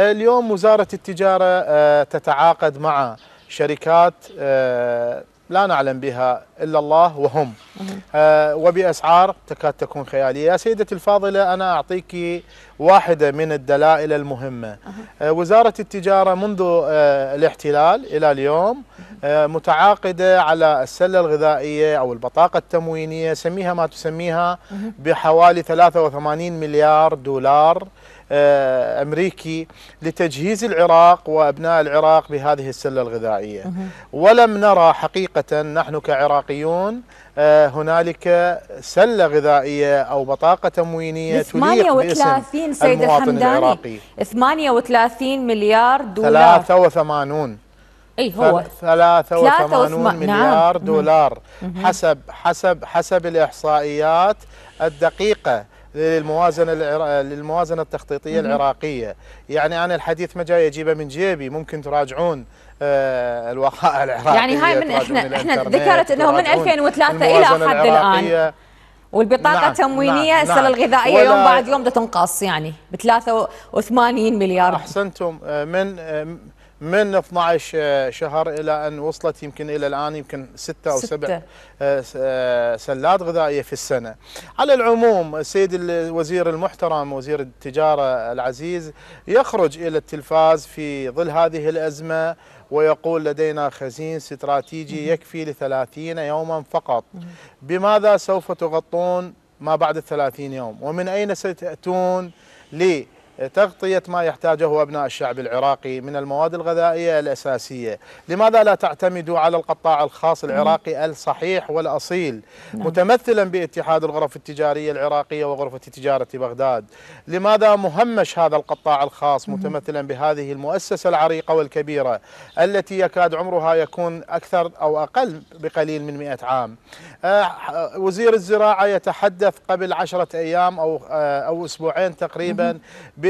اليوم وزارة التجارة آه، تتعاقد مع شركات آه، لا نعلم بها إلا الله وهم آه، وبأسعار تكاد تكون خيالية يا سيدتي الفاضلة أنا أعطيك واحدة من الدلائل المهمة وزارة التجارة منذ الاحتلال إلى اليوم متعاقدة على السلة الغذائية أو البطاقة التموينية سميها ما تسميها بحوالي 83 مليار دولار آه، أمريكي لتجهيز العراق وأبناء العراق بهذه السلة الغذائية ولم نرى حقيقة نحن كعراقيون آه، هنالك سلة غذائية أو بطاقة تموينية تليق باسم سيد المواطن العراقي 38 مليار دولار 83 اي هو 83 مليار نعم. دولار حسب حسب حسب الاحصائيات الدقيقه للموازنه للموازنه التخطيطيه العراقيه يعني انا الحديث ما جاي اجيبه من جيبي ممكن تراجعون آه، الوقائع العراقيه يعني هاي من احنا احنا ذكرت انه من 2003 الى حد الان والبطاقه نعم التموينيه نعم السله نعم. الغذائيه يوم بعد يوم تنقص يعني ب 83 مليار احسنتم آه، من آه، من 12 آه، شهر الى ان وصلت يمكن الى الان يمكن ستة او سبع آه، آه، سلات غذائيه في السنه. على العموم السيد الوزير المحترم وزير التجاره العزيز يخرج الى التلفاز في ظل هذه الازمه ويقول لدينا خزين استراتيجي يكفي لثلاثين يوما فقط بماذا سوف تغطون ما بعد الثلاثين يوم ومن أين ستأتون تغطية ما يحتاجه أبناء الشعب العراقي من المواد الغذائية الأساسية لماذا لا تعتمدوا على القطاع الخاص العراقي الصحيح والأصيل نعم. متمثلا باتحاد الغرف التجارية العراقية وغرفة تجارة بغداد لماذا مهمش هذا القطاع الخاص متمثلا بهذه المؤسسة العريقة والكبيرة التي يكاد عمرها يكون أكثر أو أقل بقليل من 100 عام آه، وزير الزراعة يتحدث قبل عشرة أيام أو, آه، أو أسبوعين تقريبا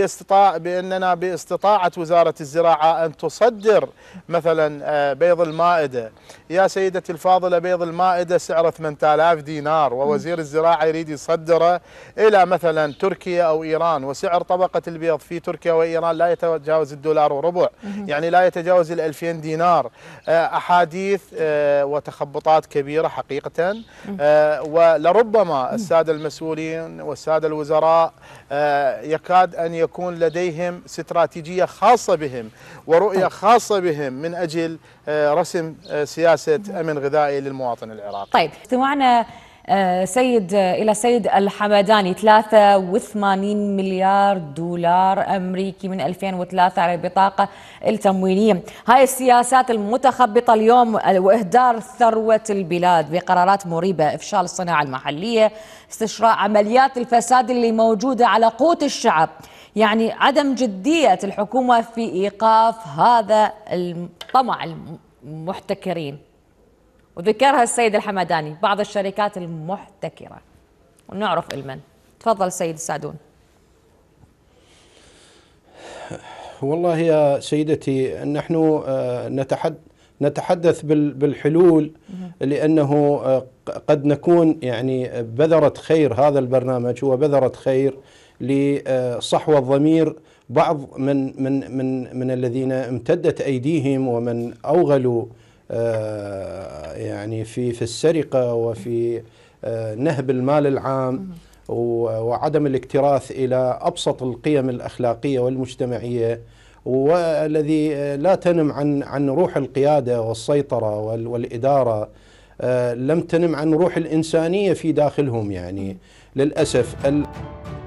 باستطاع باننا باستطاعه وزاره الزراعه ان تصدر مثلا آه، بيض المائده يا سيدتي الفاضله بيض المائده سعره 8000 دينار ووزير الزراعه يريد يصدره الى مثلا تركيا او ايران وسعر طبقه البيض في تركيا وايران لا يتجاوز الدولار وربع يعني لا يتجاوز ال 2000 دينار آه، احاديث آه، وتخبطات كبيره حقيقه ولربما الساده المسؤولين والساده الوزراء يكاد ان يكون لديهم استراتيجية خاصة بهم ورؤية طيب. خاصة بهم من أجل آه، رسم آه، سياسة أمن غذائي للمواطن العراقي طيب اجتماعنا آه، سيد آه، إلى السيد الحمداني 83 مليار دولار أمريكي من 2003 على البطاقة التموينية هاي السياسات المتخبطة اليوم آه، وإهدار ثروة البلاد بقرارات مريبة إفشال الصناعة المحلية استشراء عمليات الفساد اللي موجودة على قوت الشعب يعني عدم جدية الحكومة في إيقاف هذا الطمع المحتكرين وذكرها السيد الحمداني بعض الشركات المحتكرة ونعرف المن تفضل سيد السعدون والله يا سيدتي نحن آه، نتحدث بالحلول لأنه آه، قد نكون يعني بذرة خير هذا البرنامج هو بذرة خير لصحوة آه، ضمير بعض من من من من الذين امتدت أيديهم ومن أوغلوا آه، يعني في في السرقه وفي آه، نهب المال العام وعدم الاكتراث الى ابسط القيم الاخلاقيه والمجتمعيه والذي آه، لا تنم عن عن روح القياده والسيطره والاداره لم تنم عن روح الانسانيه في داخلهم يعني للاسف